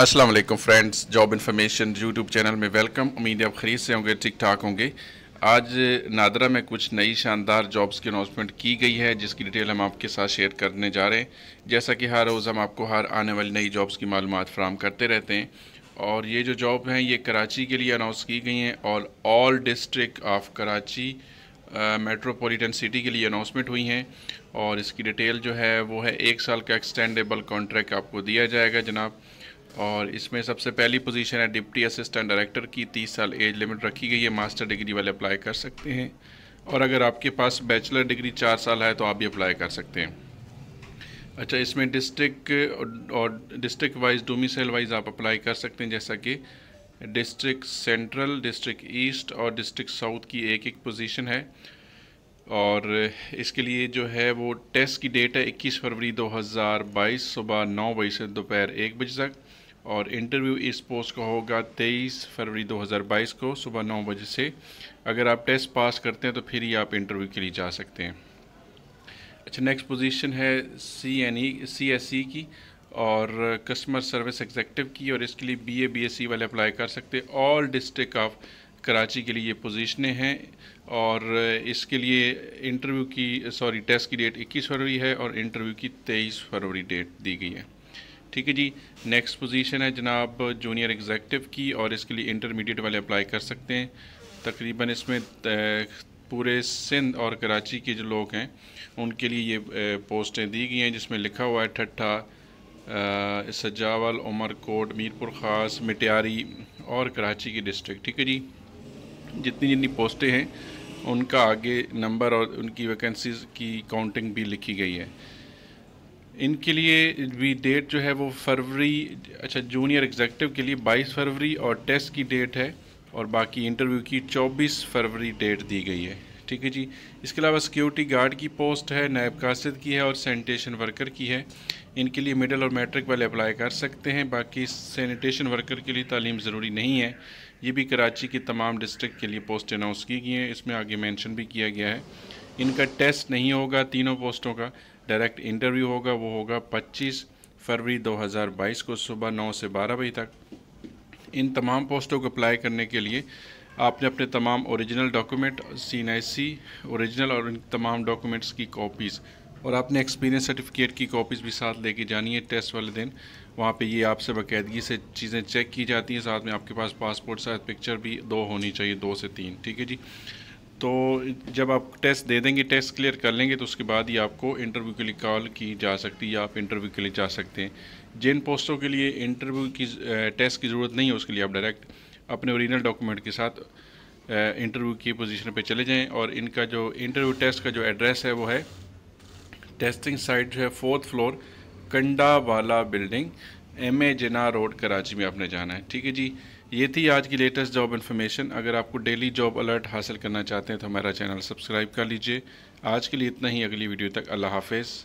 अस्सलाम वालेकुम friends job information YouTube channel में वेलकम उम्मीद आप खरीद से होंगे ठीक ठाक होंगे आज नादरा में कुछ नई शानदार जॉब्स की अनाउंसमेंट की गई है जिसकी डिटेल हम आपके साथ शेयर करने जा रहे हैं जैसा कि हर रोज़ हम आपको हर आने वाली नई जॉब्स की मालूम फ्राहम करते रहते हैं और ये जो जॉब हैं ये कराची के लिए अनाउंस की गई हैं और all district of Karachi metropolitan city के लिए अनाउंसमेंट हुई हैं और इसकी डिटेल जो है वो है एक साल का एक्सटेंडेबल कॉन्ट्रैक्ट आपको दिया जाएगा जनाब और इसमें सबसे पहली पोजीशन है डिप्टी असिस्टेंट डायरेक्टर की तीस साल एज लिमिट रखी गई है मास्टर डिग्री वाले अप्लाई कर सकते हैं और अगर आपके पास बैचलर डिग्री चार साल है तो आप भी अप्लाई कर सकते हैं अच्छा इसमें डिस्ट्रिक्ट और डिस्ट्रिक्ट वाइज डोमिसल वाइज आप अप्लाई कर सकते हैं जैसा कि डिस्ट्रिक्ट सेंट्रल डिस्ट्रिक्ट ईस्ट और डिस्ट्रिक्ट साउथ की एक एक पोजीशन है और इसके लिए जो है वो टेस्ट की डेट है 21 फरवरी 2022 सुबह नौ बजे से दोपहर एक बजे तक और इंटरव्यू इस पोस्ट का होगा 23 फरवरी 2022 को सुबह नौ बजे से अगर आप टेस्ट पास करते हैं तो फिर ही आप इंटरव्यू के लिए जा सकते हैं अच्छा नेक्स्ट पोजीशन है C N E C S C की और कस्टमर सर्विस एग्जेक्टिव की और इसके लिए B A B S C वाले अप्लाई कर सकते हैं ऑल डिस्ट्रिक्ट ऑफ कराची के लिए ये पोजीशनें हैं और इसके लिए इंटरव्यू की सॉरी टेस्ट की डेट 21 फरवरी है और इंटरव्यू की 23 फरवरी डेट दी गई है ठीक है जी नेक्स्ट पोजीशन है जनाब जूनियर एग्जेक्टिव की और इसके लिए इंटरमीडिएट वाले अप्लाई कर सकते हैं तकरीबन इसमें पूरे सिंध और कराची के जो लोग हैं उनके लिए ये पोस्टें दी गई हैं जिसमें लिखा हुआ है ठट्ठा सजावल उमरकोट मीरपुर ख़ास मिटियारी और कराची की डिस्ट्रिक्ट ठीक है जी जितनी जितनी पोस्टें हैं उनका आगे नंबर और उनकी वैकेंसीज की काउंटिंग भी लिखी गई है इनके लिए भी डेट जो है वो फरवरी अच्छा जूनियर एग्जेक्टिव के लिए 22 फरवरी और टेस्ट की डेट है और बाकी इंटरव्यू की 24 फरवरी डेट दी गई है ठीक है जी इसके अलावा सिक्योरिटी गार्ड की पोस्ट है नायब कासद की है और सैनिटेशन वर्कर की है इनके लिए मिडल और मैट्रिक वाले अप्लाई कर सकते हैं बाकी सैनिटेशन वर्कर के लिए तालीम ज़रूरी नहीं है ये भी कराची के तमाम डिस्ट्रिक्ट के लिए पोस्ट अनाउंस की गई हैं इसमें आगे मैंशन भी किया गया है इनका टेस्ट नहीं होगा तीनों पोस्टों का डायरेक्ट इंटरव्यू होगा वो होगा पच्चीस फरवरी बाईस को सुबह नौ से बारह बजे तक इन तमाम पोस्टों को अप्लाई करने के लिए आपने अपने तमाम ओरिजिनल डॉक्यूमेंट सी आई सी और इन तमाम डॉक्यूमेंट्स की कॉपीज़ और आपने एक्सपीरियंस सर्टिफिकेट की कॉपीज़ भी साथ लेके जानी है टेस्ट वाले दिन वहाँ पे ये आपसे बाकायदगी से चीज़ें चेक की जाती हैं साथ में आपके पास पासपोर्ट साइज़ पिक्चर भी दो होनी चाहिए दो से तीन ठीक है जी तो जब आप टेस्ट दे देंगे टेस्ट क्लियर कर लेंगे तो उसके बाद ही आपको इंटरव्यू के लिए कॉल की जा सकती है या आप इंटरव्यू के लिए जा सकते हैं जिन पोस्टों के लिए इंटरव्यू की टेस्ट की ज़रूरत नहीं है उसके लिए आप डायरेक्ट अपने ओरिजिनल डॉक्यूमेंट के साथ इंटरव्यू की पोजीशन पे चले जाएं और इनका जो इंटरव्यू टेस्ट का जो एड्रेस है वो है टेस्टिंग साइट जो है फोर्थ फ्लोर कंडा वाला बिल्डिंग एम ए जना रोड कराची में आपने जाना है ठीक है जी ये थी आज की लेटेस्ट जॉब इन्फॉर्मेशन अगर आपको डेली जॉब अलर्ट हासिल करना चाहते हैं तो हमारा चैनल सब्सक्राइब कर लीजिए आज के लिए इतना ही अगली वीडियो तक अल्लाह हाफिज़